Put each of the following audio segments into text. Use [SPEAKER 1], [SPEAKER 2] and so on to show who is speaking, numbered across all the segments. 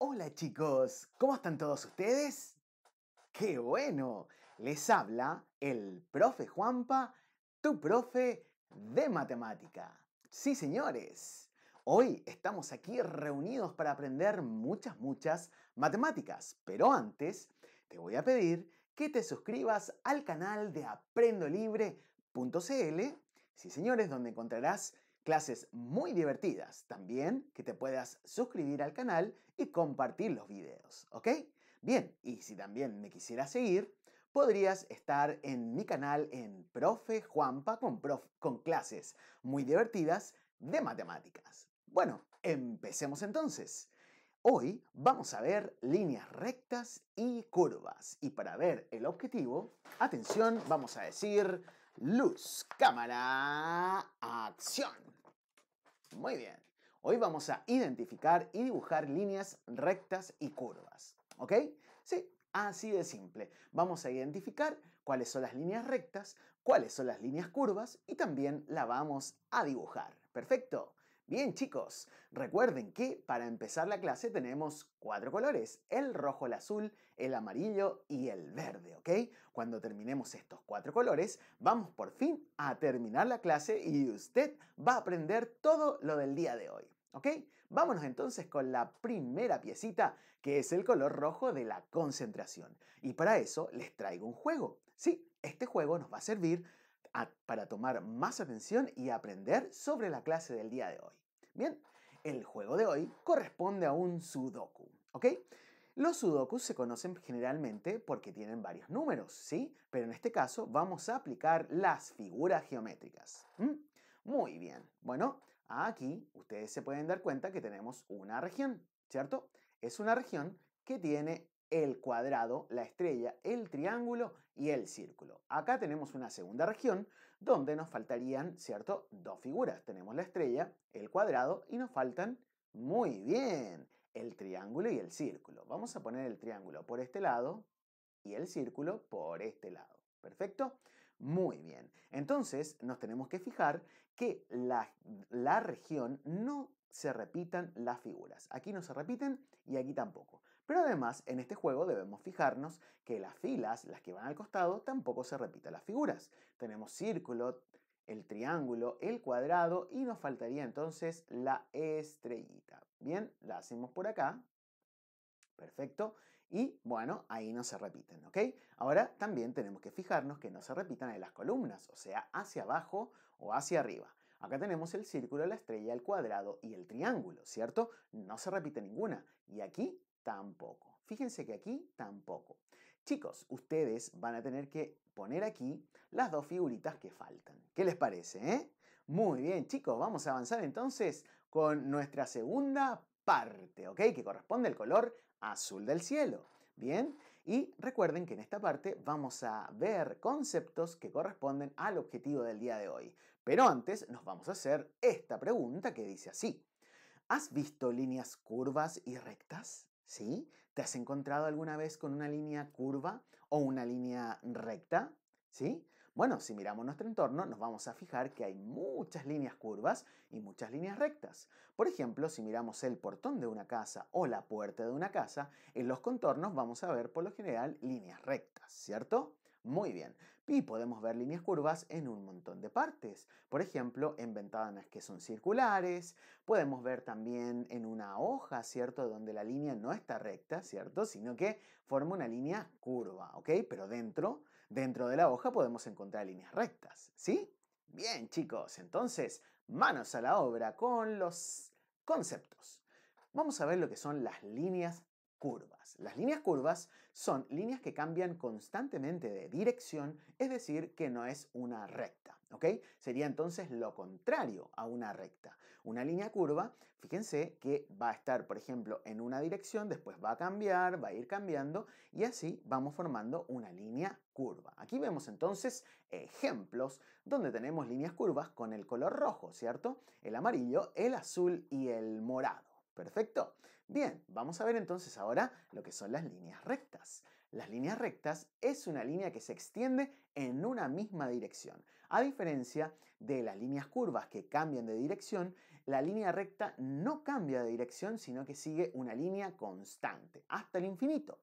[SPEAKER 1] Hola chicos, ¿cómo están todos ustedes? ¡Qué bueno! Les habla el profe Juanpa, tu profe de matemática. Sí, señores. Hoy estamos aquí reunidos para aprender muchas, muchas matemáticas. Pero antes, te voy a pedir que te suscribas al canal de aprendolibre.cl. Sí, señores, donde encontrarás clases muy divertidas. También que te puedas suscribir al canal y compartir los videos, ¿ok? Bien, y si también me quisieras seguir, podrías estar en mi canal en Profe Juanpa con, con clases muy divertidas de matemáticas. Bueno, empecemos entonces. Hoy vamos a ver líneas rectas y curvas. Y para ver el objetivo, atención, vamos a decir luz, cámara, acción. Muy bien. Hoy vamos a identificar y dibujar líneas rectas y curvas. ¿Ok? Sí, así de simple. Vamos a identificar cuáles son las líneas rectas, cuáles son las líneas curvas y también la vamos a dibujar. Perfecto. Bien chicos, recuerden que para empezar la clase tenemos cuatro colores, el rojo, el azul, el amarillo y el verde, ¿ok? Cuando terminemos estos cuatro colores, vamos por fin a terminar la clase y usted va a aprender todo lo del día de hoy. ¿Ok? Vámonos entonces con la primera piecita, que es el color rojo de la concentración. Y para eso les traigo un juego. Sí, este juego nos va a servir para tomar más atención y aprender sobre la clase del día de hoy. Bien, el juego de hoy corresponde a un sudoku, ¿ok? Los sudokus se conocen generalmente porque tienen varios números, ¿sí? Pero en este caso vamos a aplicar las figuras geométricas. Muy bien. Bueno, aquí ustedes se pueden dar cuenta que tenemos una región, ¿cierto? Es una región que tiene el cuadrado, la estrella, el triángulo y el círculo. Acá tenemos una segunda región donde nos faltarían, ¿cierto?, dos figuras. Tenemos la estrella, el cuadrado y nos faltan, muy bien, el triángulo y el círculo. Vamos a poner el triángulo por este lado y el círculo por este lado. ¿Perfecto? Muy bien. Entonces nos tenemos que fijar que la, la región no se repitan las figuras. Aquí no se repiten y aquí tampoco. Pero además, en este juego debemos fijarnos que las filas, las que van al costado, tampoco se repiten las figuras. Tenemos círculo, el triángulo, el cuadrado y nos faltaría entonces la estrellita. Bien, la hacemos por acá. Perfecto. Y bueno, ahí no se repiten, ¿ok? Ahora también tenemos que fijarnos que no se repitan en las columnas, o sea, hacia abajo o hacia arriba. Acá tenemos el círculo, la estrella, el cuadrado y el triángulo, ¿cierto? No se repite ninguna. Y aquí Tampoco. Fíjense que aquí tampoco. Chicos, ustedes van a tener que poner aquí las dos figuritas que faltan. ¿Qué les parece? Eh? Muy bien, chicos, vamos a avanzar entonces con nuestra segunda parte, ¿ok? Que corresponde al color azul del cielo. Bien, y recuerden que en esta parte vamos a ver conceptos que corresponden al objetivo del día de hoy. Pero antes nos vamos a hacer esta pregunta que dice así. ¿Has visto líneas curvas y rectas? ¿Sí? ¿Te has encontrado alguna vez con una línea curva o una línea recta? ¿Sí? Bueno, si miramos nuestro entorno, nos vamos a fijar que hay muchas líneas curvas y muchas líneas rectas. Por ejemplo, si miramos el portón de una casa o la puerta de una casa, en los contornos vamos a ver por lo general líneas rectas, ¿cierto? Muy bien. Y podemos ver líneas curvas en un montón de partes. Por ejemplo, en ventanas que son circulares. Podemos ver también en una hoja, ¿cierto? Donde la línea no está recta, ¿cierto? Sino que forma una línea curva, ¿ok? Pero dentro, dentro de la hoja podemos encontrar líneas rectas, ¿sí? Bien, chicos. Entonces, manos a la obra con los conceptos. Vamos a ver lo que son las líneas curvas. Las líneas curvas son líneas que cambian constantemente de dirección, es decir, que no es una recta, Sería entonces lo contrario a una recta. Una línea curva, fíjense que va a estar, por ejemplo, en una dirección, después va a cambiar, va a ir cambiando y así vamos formando una línea curva. Aquí vemos entonces ejemplos donde tenemos líneas curvas con el color rojo, ¿cierto? El amarillo, el azul y el morado. Perfecto. Bien, vamos a ver entonces ahora lo que son las líneas rectas. Las líneas rectas es una línea que se extiende en una misma dirección. A diferencia de las líneas curvas que cambian de dirección, la línea recta no cambia de dirección, sino que sigue una línea constante hasta el infinito.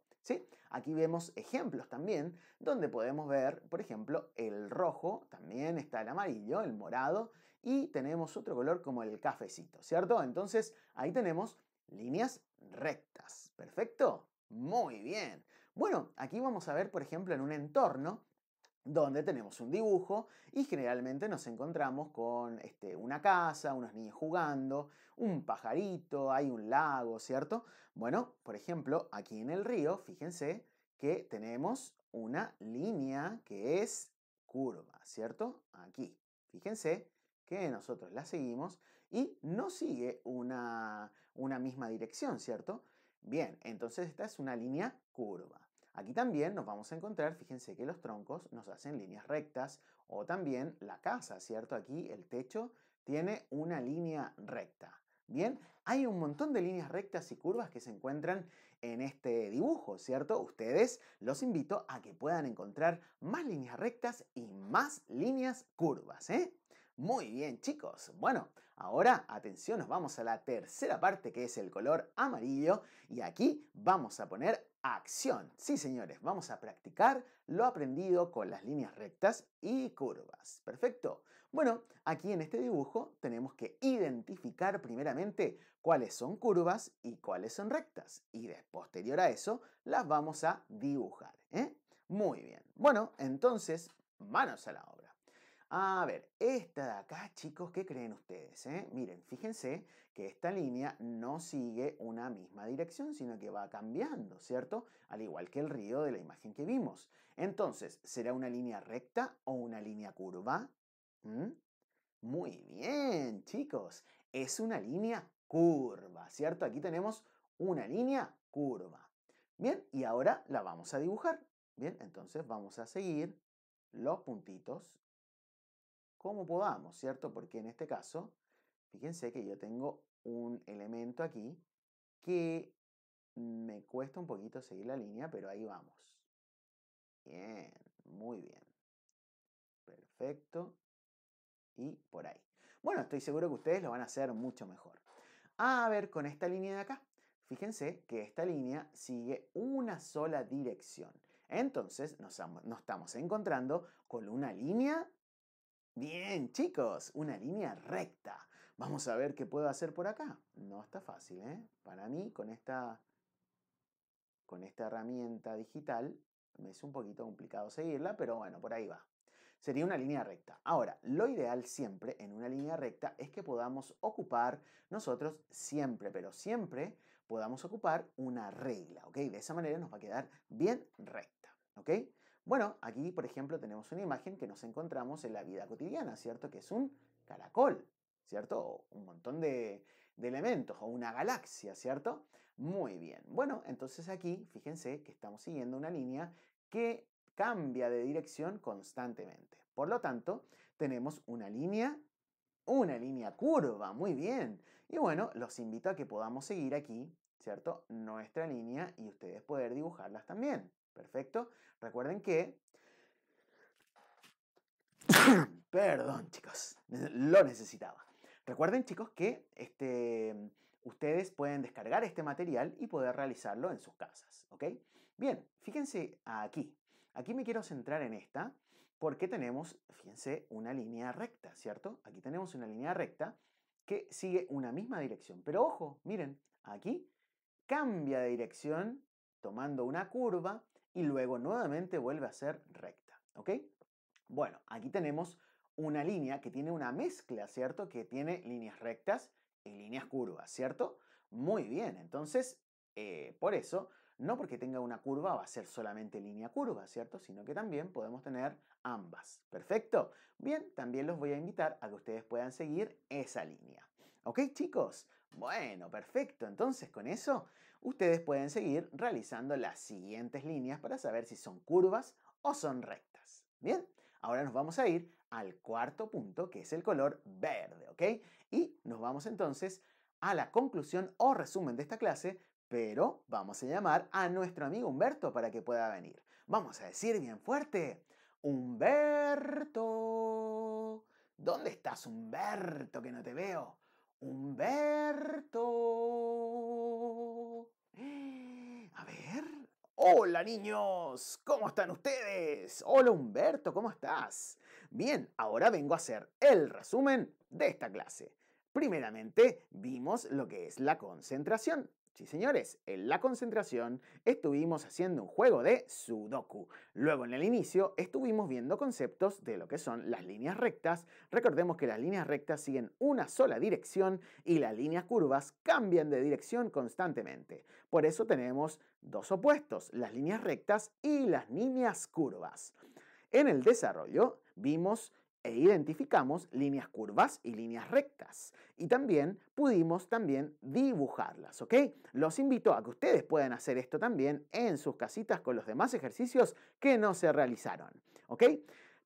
[SPEAKER 1] Aquí vemos ejemplos también donde podemos ver, por ejemplo, el rojo, también está el amarillo, el morado y tenemos otro color como el cafecito, ¿cierto? Entonces ahí tenemos líneas rectas, ¿perfecto? Muy bien. Bueno, aquí vamos a ver, por ejemplo, en un entorno donde tenemos un dibujo y generalmente nos encontramos con este, una casa, unos niños jugando, un pajarito, hay un lago, ¿cierto? Bueno, por ejemplo, aquí en el río, fíjense que tenemos una línea que es curva, ¿cierto? Aquí. Fíjense que nosotros la seguimos y no sigue una misma dirección, ¿cierto? Bien, entonces esta es una línea curva. Aquí también nos vamos a encontrar, fíjense que los troncos nos hacen líneas rectas o también la casa, ¿cierto? Aquí el techo tiene una línea recta. Bien, hay un montón de líneas rectas y curvas que se encuentran en este dibujo, ¿cierto? Ustedes los invito a que puedan encontrar más líneas rectas y más líneas curvas, ¿eh? Muy bien chicos, bueno, ahora atención, nos vamos a la tercera parte que es el color amarillo y aquí vamos a poner acción. Sí, señores, vamos a practicar lo aprendido con las líneas rectas y curvas. Perfecto. Bueno, aquí en este dibujo tenemos que identificar primeramente cuáles son curvas y cuáles son rectas. Y de posterior a eso las vamos a dibujar. ¿eh? Muy bien. Bueno, entonces, manos a la obra. A ver, esta de acá, chicos, ¿qué creen ustedes? Eh? Miren, fíjense que esta línea no sigue una misma dirección, sino que va cambiando, ¿cierto? Al igual que el río de la imagen que vimos. Entonces, ¿será una línea recta o una línea curva? ¿Mm? Muy bien, chicos. Es una línea curva, ¿cierto? Aquí tenemos una línea curva. Bien, y ahora la vamos a dibujar. Bien, entonces vamos a seguir los puntitos como podamos, ¿cierto? Porque en este caso Fíjense que yo tengo un elemento aquí que me cuesta un poquito seguir la línea, pero ahí vamos. Bien, muy bien. Perfecto. Y por ahí. Bueno, estoy seguro que ustedes lo van a hacer mucho mejor. A ver, con esta línea de acá. Fíjense que esta línea sigue una sola dirección. Entonces nos, estamos encontrando con una línea Bien, chicos, una línea recta. Vamos a ver qué puedo hacer por acá. No está fácil, ¿eh? Para mí, con esta, con esta herramienta digital, me es un poquito complicado seguirla, pero bueno, por ahí va. Sería una línea recta. Ahora, lo ideal siempre en una línea recta es que podamos ocupar nosotros siempre, pero siempre podamos ocupar una regla, ¿ok? De esa manera nos va a quedar bien recta, ¿ok? Bueno, aquí, por ejemplo, tenemos una imagen que nos encontramos en la vida cotidiana, ¿cierto? Que es un caracol. ¿cierto? Un montón de, de, elementos o una galaxia, ¿cierto? Muy bien. Bueno, entonces aquí fíjense que estamos siguiendo una línea que cambia de dirección constantemente. Por lo tanto, tenemos una línea, una línea curva, muy bien. Y bueno, los invito a que podamos seguir aquí, ¿cierto? Nuestra línea y ustedes poder dibujarlas también. Perfecto. Recuerden que Perdón, chicos. Lo necesitaba. Recuerden chicos que este, mm, ustedes pueden descargar este material y poder realizarlo en sus casas, ¿ok? Bien, fíjense aquí. Aquí me quiero centrar en esta porque tenemos, fíjense, una línea recta, ¿cierto? Aquí tenemos una línea recta que sigue una misma dirección. Pero ojo, miren, aquí cambia de dirección tomando una curva y luego nuevamente vuelve a ser recta, ¿ok? Bueno, aquí tenemos una línea que tiene una mezcla, ¿cierto? Que tiene líneas rectas y líneas curvas, ¿cierto? Muy bien, entonces, eh, por eso, no porque tenga una curva va a ser solamente línea curva, ¿cierto? Sino que también podemos tener ambas. Perfecto. Bien, también los voy a invitar a que ustedes puedan seguir esa línea. ¿Ok, chicos? Bueno, perfecto. Entonces, con eso, ustedes pueden seguir realizando las siguientes líneas para saber si son curvas o son rectas. Bien, ahora nos vamos a ir al cuarto punto, que es el color verde, ¿ok? Y nos vamos entonces a la conclusión o resumen de esta clase, pero vamos a llamar a nuestro amigo Humberto para que pueda venir. Vamos a decir bien fuerte, Humberto, ¿dónde estás Humberto que no te veo? Humberto. A ver. Hola niños, ¿cómo están ustedes? Hola Humberto, ¿cómo estás? Bien, ahora vengo a hacer el resumen de esta clase. Primeramente, vimos lo que es la concentración. Sí, señores, en la concentración estuvimos haciendo un juego de sudoku. Luego en el inicio estuvimos viendo conceptos de lo que son las líneas rectas. Recordemos que las líneas rectas siguen una sola dirección y las líneas curvas cambian de dirección constantemente. Por eso tenemos dos opuestos, las líneas rectas y las líneas curvas. En el desarrollo Vimos e identificamos líneas curvas y líneas rectas. Y también pudimos también dibujarlas, ¿ok? Los invito a que ustedes puedan hacer esto también en sus casitas con los demás ejercicios que no se realizaron, ¿ok?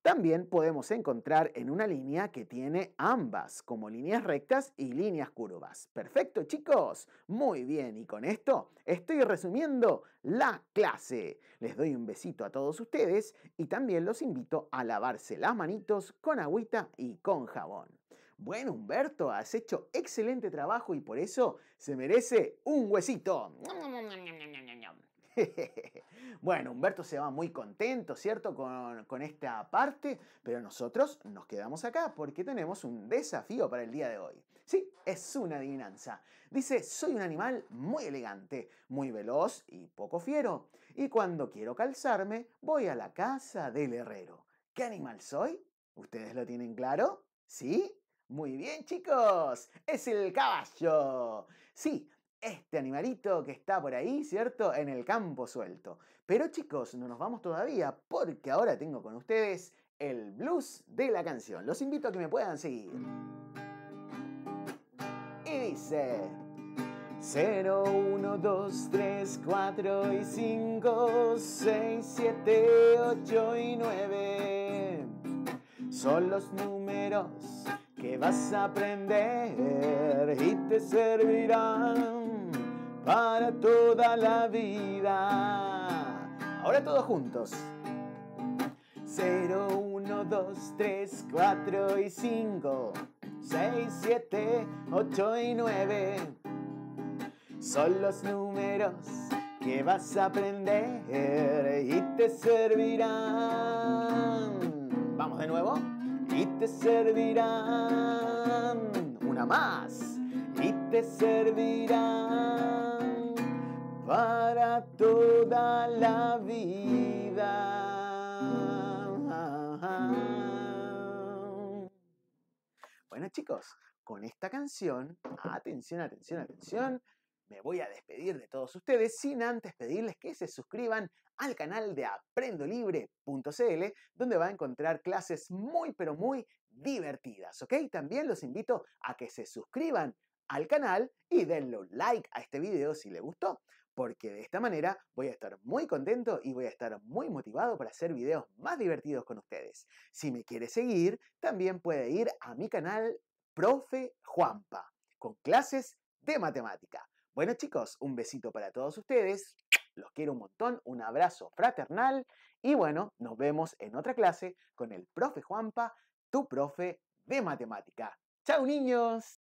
[SPEAKER 1] También podemos encontrar en una línea que tiene ambas, como líneas rectas y líneas curvas. Perfecto chicos, muy bien y con esto estoy resumiendo la clase. Les doy un besito a todos ustedes y también los invito a lavarse las manitos con agüita y con jabón. Bueno, Humberto, has hecho excelente trabajo y por eso se merece un huesito. Bueno, Humberto se va muy contento, ¿cierto? Con, esta parte, pero nosotros nos quedamos acá porque tenemos un desafío para el día de hoy. Sí, es una adivinanza. Dice, soy un animal muy elegante, muy veloz y poco fiero, y cuando quiero calzarme, voy a la casa del herrero. ¿Qué animal soy? ¿Ustedes lo tienen claro? ¿Sí? Muy bien chicos, es el caballo. Sí, este animalito que está por ahí, ¿cierto? En el campo suelto. Pero chicos, no nos vamos todavía porque ahora tengo con ustedes el blues de la canción. Los invito a que me puedan seguir. Y dice... 0, 1, 2, 3, 4 y 5, 6, 7, 8 y 9 son los números que vas a aprender y te servirán para toda la vida. Ahora todos juntos. 0, 1, 2, 3, 4 y 5, 6, 7, 8 y 9. Son los números que vas a aprender y te servirán. Vamos de nuevo. Y te servirán. Una más. Y te servirán para toda la vida. Bueno chicos, con esta canción, atención, atención, atención, me voy a despedir de todos ustedes sin antes pedirles que se suscriban al canal de aprendolibre.cl, donde va a encontrar clases muy, pero muy divertidas, ¿ok? También los invito a que se suscriban al canal y denle like a este video si les gustó porque de esta manera voy a estar muy contento y voy a estar muy motivado para hacer videos más divertidos con ustedes. Si me quiere seguir, también puede ir a mi canal Profe Juanpa, con clases de matemática. Bueno chicos, un besito para todos ustedes, los quiero un montón, un abrazo fraternal y bueno, nos vemos en otra clase con el profe Juanpa, tu profe de matemática. ¡Chao niños!